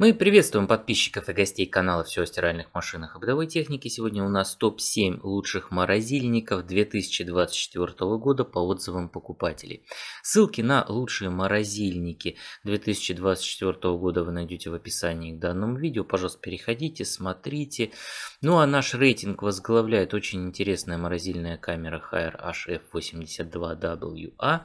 Мы приветствуем подписчиков и гостей канала «Все о стиральных машинах и бытовой технике». Сегодня у нас топ-7 лучших морозильников 2024 года по отзывам покупателей. Ссылки на лучшие морозильники 2024 года вы найдете в описании к данному видео. Пожалуйста, переходите, смотрите. Ну а наш рейтинг возглавляет очень интересная морозильная камера Haier HF82WA.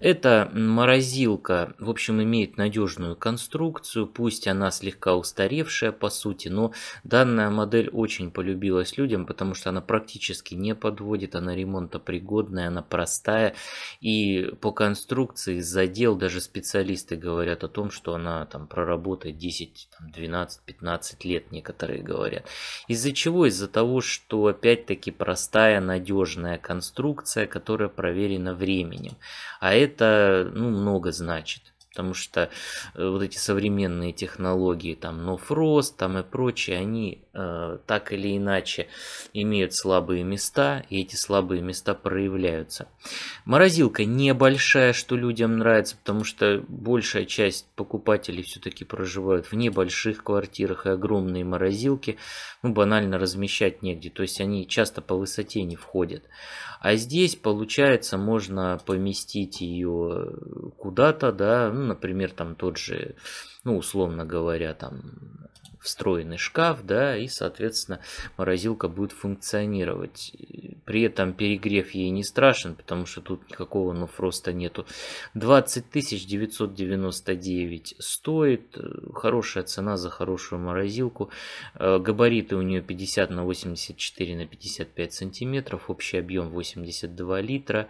Эта морозилка, в общем, имеет надежную конструкцию, пусть она слегка устаревшая по сути, но данная модель очень полюбилась людям, потому что она практически не подводит, она ремонтопригодная, она простая и по конструкции задел даже специалисты говорят о том, что она там проработает 10, 12, 15 лет, некоторые говорят. Из-за чего? Из-за того, что опять-таки простая, надежная конструкция, которая проверена временем. А это это ну, много значит. Потому что э, вот эти современные технологии, там, NoFrost, там и прочие, они Э, так или иначе имеют слабые места, и эти слабые места проявляются. Морозилка небольшая, что людям нравится, потому что большая часть покупателей все-таки проживают в небольших квартирах, и огромные морозилки ну, банально размещать негде, то есть они часто по высоте не входят. А здесь, получается, можно поместить ее куда-то, да, ну, например, там тот же, ну, условно говоря, там встроенный шкаф, да, и, соответственно, морозилка будет функционировать. При этом перегрев ей не страшен, потому что тут никакого ну, фроста нету. 20 999 стоит, хорошая цена за хорошую морозилку. Э, габариты у нее 50 на 84 на 55 сантиметров, общий объем 82 литра.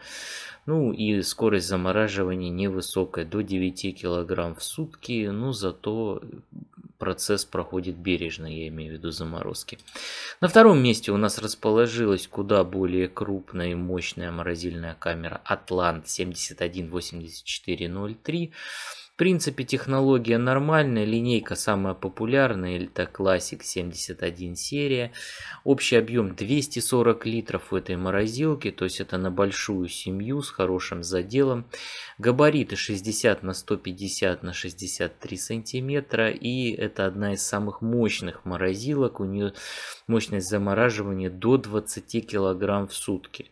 Ну и скорость замораживания невысокая, до 9 килограмм в сутки, но ну, зато процесс проходит бережно, я имею в виду заморозки. На втором месте у нас расположилась куда более крупная и мощная морозильная камера Atlant 718403 принципе, технология нормальная, линейка самая популярная, это Classic 71 серия. Общий объем 240 литров в этой морозилке, то есть это на большую семью с хорошим заделом. Габариты 60 на 150 на 63 сантиметра, и это одна из самых мощных морозилок, у нее мощность замораживания до 20 килограмм в сутки.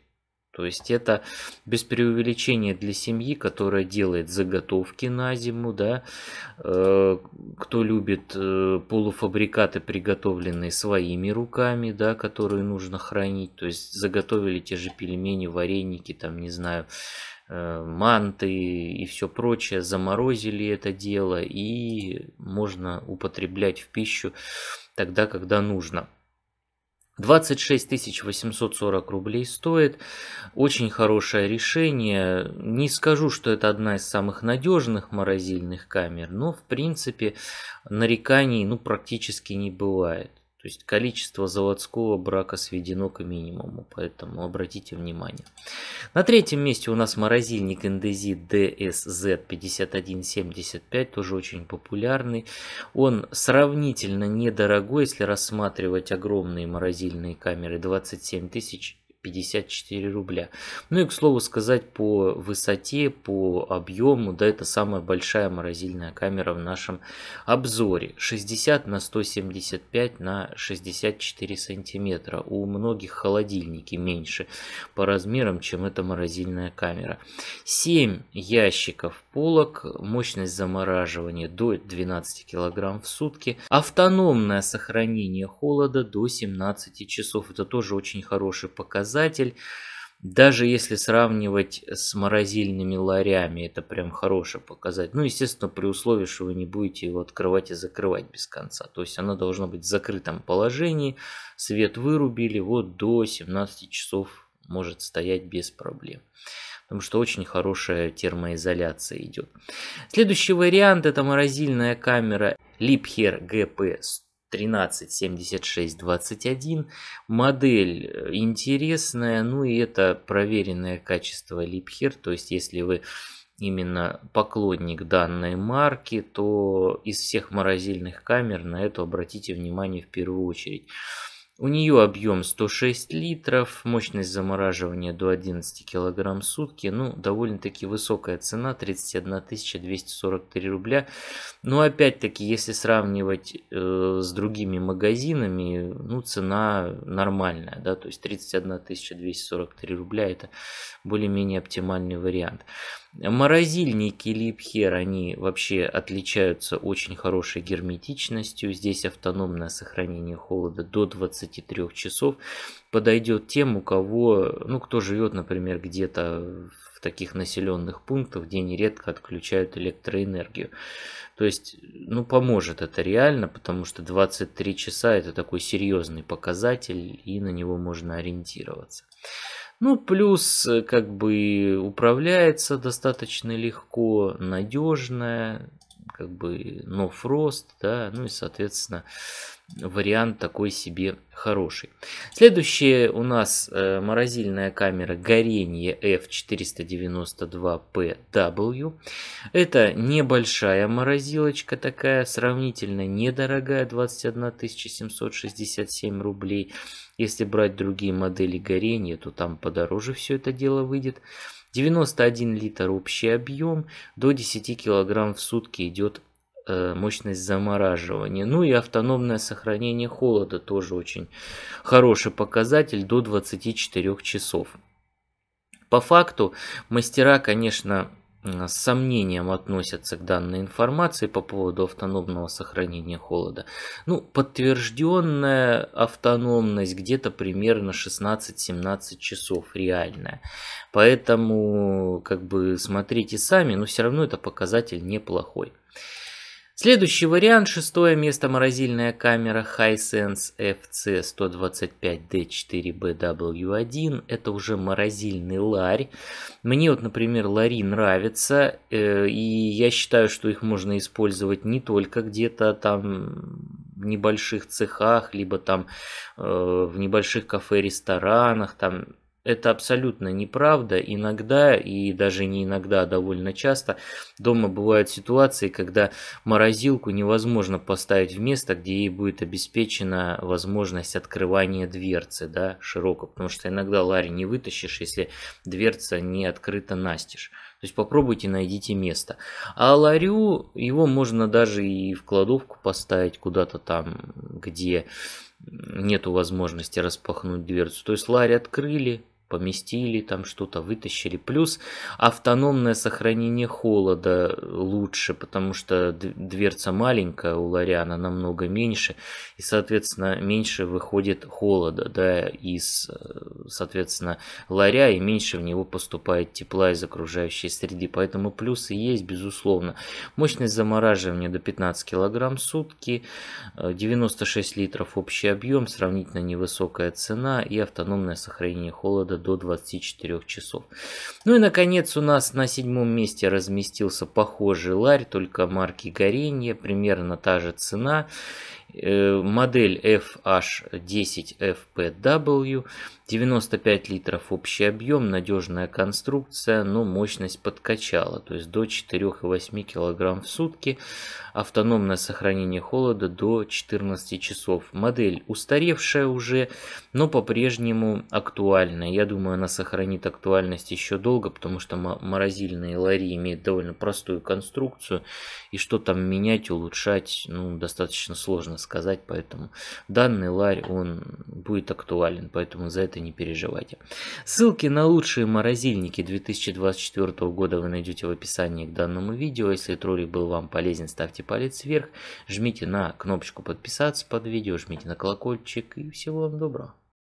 То есть это без преувеличения для семьи, которая делает заготовки на зиму, да, э, кто любит э, полуфабрикаты, приготовленные своими руками, да, которые нужно хранить, то есть заготовили те же пельмени, вареники, там, не знаю, э, манты и все прочее, заморозили это дело и можно употреблять в пищу тогда, когда нужно. 26 840 рублей стоит. Очень хорошее решение. Не скажу, что это одна из самых надежных морозильных камер, но в принципе нареканий ну, практически не бывает. То есть количество заводского брака сведено к минимуму, поэтому обратите внимание. На третьем месте у нас морозильник Индези DSZ5175, тоже очень популярный. Он сравнительно недорогой, если рассматривать огромные морозильные камеры 27 тысяч 54 рубля. Ну и, к слову сказать, по высоте, по объему, да, это самая большая морозильная камера в нашем обзоре. 60 на 175 на 64 сантиметра. У многих холодильники меньше по размерам, чем эта морозильная камера. 7 ящиков полок, мощность замораживания до 12 килограмм в сутки. Автономное сохранение холода до 17 часов. Это тоже очень хороший показатель показатель. Даже если сравнивать с морозильными ларями, это прям хороший показатель. Ну, естественно, при условии, что вы не будете его открывать и закрывать без конца. То есть оно должно быть в закрытом положении. Свет вырубили, вот до 17 часов может стоять без проблем. Потому что очень хорошая термоизоляция идет. Следующий вариант это морозильная камера Liebherr GP100. 137621. Модель э, интересная, ну и это проверенное качество Липхер, то есть если вы именно поклонник данной марки, то из всех морозильных камер на эту обратите внимание в первую очередь. У нее объем 106 литров, мощность замораживания до 11 кг в сутки. Ну, довольно-таки высокая цена, 31 243 рубля. Но ну, опять-таки, если сравнивать э, с другими магазинами, ну, цена нормальная, да, то есть 31 243 рубля это более-менее оптимальный вариант. Морозильники Липхер, они вообще отличаются очень хорошей герметичностью. Здесь автономное сохранение холода до 23 часов. Подойдет тем, у кого, ну, кто живет, например, где-то в таких населенных пунктах, где нередко отключают электроэнергию. То есть, ну, поможет это реально, потому что 23 часа это такой серьезный показатель, и на него можно ориентироваться. Ну, плюс э, как бы управляется достаточно легко, надежная, как бы no frost, да, ну и, соответственно, вариант такой себе хороший. Следующая у нас э, морозильная камера горение F492PW. Это небольшая морозилочка такая, сравнительно недорогая, 21 767 рублей. Если брать другие модели горения, то там подороже все это дело выйдет. 91 литр общий объем, до 10 кг в сутки идет э, мощность замораживания. Ну и автономное сохранение холода тоже очень хороший показатель до 24 часов. По факту мастера, конечно, с сомнением относятся к данной информации по поводу автономного сохранения холода. Ну, подтвержденная автономность где-то примерно 16-17 часов реальная. Поэтому, как бы, смотрите сами, но все равно это показатель неплохой. Следующий вариант, шестое место морозильная камера Hisense FC125D4BW1. Это уже морозильный ларь. Мне вот, например, лари нравятся, э, и я считаю, что их можно использовать не только где-то там в небольших цехах, либо там э, в небольших кафе-ресторанах, там это абсолютно неправда. Иногда, и даже не иногда, а довольно часто, дома бывают ситуации, когда морозилку невозможно поставить в место, где ей будет обеспечена возможность открывания дверцы, да, широко. Потому что иногда ларь не вытащишь, если дверца не открыта настежь. То есть попробуйте найдите место. А ларю его можно даже и в кладовку поставить куда-то там, где нету возможности распахнуть дверцу. То есть ларь открыли, поместили, там что-то вытащили. Плюс автономное сохранение холода лучше, потому что дверца маленькая у Ларя она намного меньше, и, соответственно, меньше выходит холода, да, из, э, соответственно, ларя, и меньше в него поступает тепла из окружающей среды. Поэтому плюсы есть, безусловно. Мощность замораживания до 15 кг в сутки, 96 э, литров общий объем, сравнительно невысокая цена и автономное сохранение холода года до 24 часов. Ну и наконец у нас на седьмом месте разместился похожий ларь, только марки горения, примерно та же цена. Э, модель FH10FPW, 95 литров общий объем, надежная конструкция, но мощность подкачала, то есть до 4,8 кг в сутки, автономное сохранение холода до 14 часов. Модель устаревшая уже, но по-прежнему актуальная. Я думаю, она сохранит актуальность еще долго, потому что морозильные лари имеют довольно простую конструкцию, и что там менять, улучшать, ну, достаточно сложно сказать, поэтому данный ларь, он будет актуален, поэтому за это не переживайте. Ссылки на лучшие морозильники 2024 года вы найдете в описании к данному видео. Если этот ролик был вам полезен, ставьте палец вверх, жмите на кнопочку подписаться под видео, жмите на колокольчик и всего вам доброго.